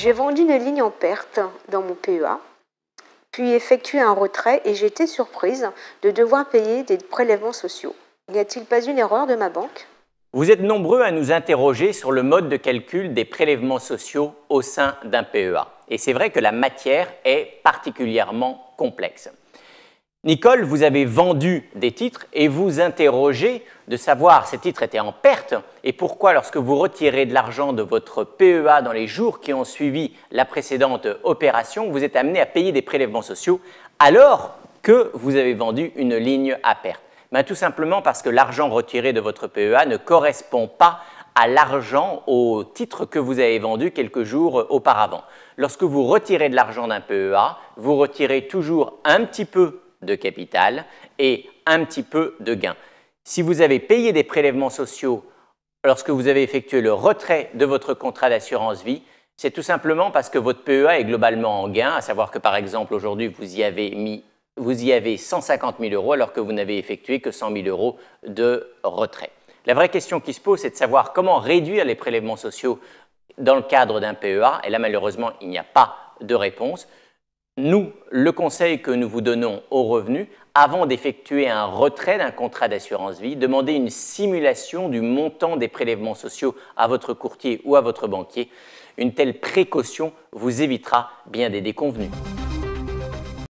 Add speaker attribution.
Speaker 1: J'ai vendu une ligne en perte dans mon PEA, puis effectué un retrait et j'étais surprise de devoir payer des prélèvements sociaux. N'y a-t-il pas une erreur de ma banque
Speaker 2: Vous êtes nombreux à nous interroger sur le mode de calcul des prélèvements sociaux au sein d'un PEA. Et c'est vrai que la matière est particulièrement complexe. Nicole, vous avez vendu des titres et vous interrogez de savoir ces titres étaient en perte et pourquoi lorsque vous retirez de l'argent de votre PEA dans les jours qui ont suivi la précédente opération, vous êtes amené à payer des prélèvements sociaux alors que vous avez vendu une ligne à perte. Ben, tout simplement parce que l'argent retiré de votre PEA ne correspond pas à l'argent au titre que vous avez vendu quelques jours auparavant. Lorsque vous retirez de l'argent d'un PEA, vous retirez toujours un petit peu de capital et un petit peu de gain. Si vous avez payé des prélèvements sociaux lorsque vous avez effectué le retrait de votre contrat d'assurance vie, c'est tout simplement parce que votre PEA est globalement en gain, à savoir que par exemple aujourd'hui vous y avez mis vous y avez 150 000 euros alors que vous n'avez effectué que 100 000 euros de retrait. La vraie question qui se pose, c'est de savoir comment réduire les prélèvements sociaux dans le cadre d'un PEA. Et là, malheureusement, il n'y a pas de réponse nous, le conseil que nous vous donnons aux revenus, avant d'effectuer un retrait d'un contrat d'assurance vie, demandez une simulation du montant des prélèvements sociaux à votre courtier ou à votre banquier. Une telle précaution vous évitera bien des déconvenus.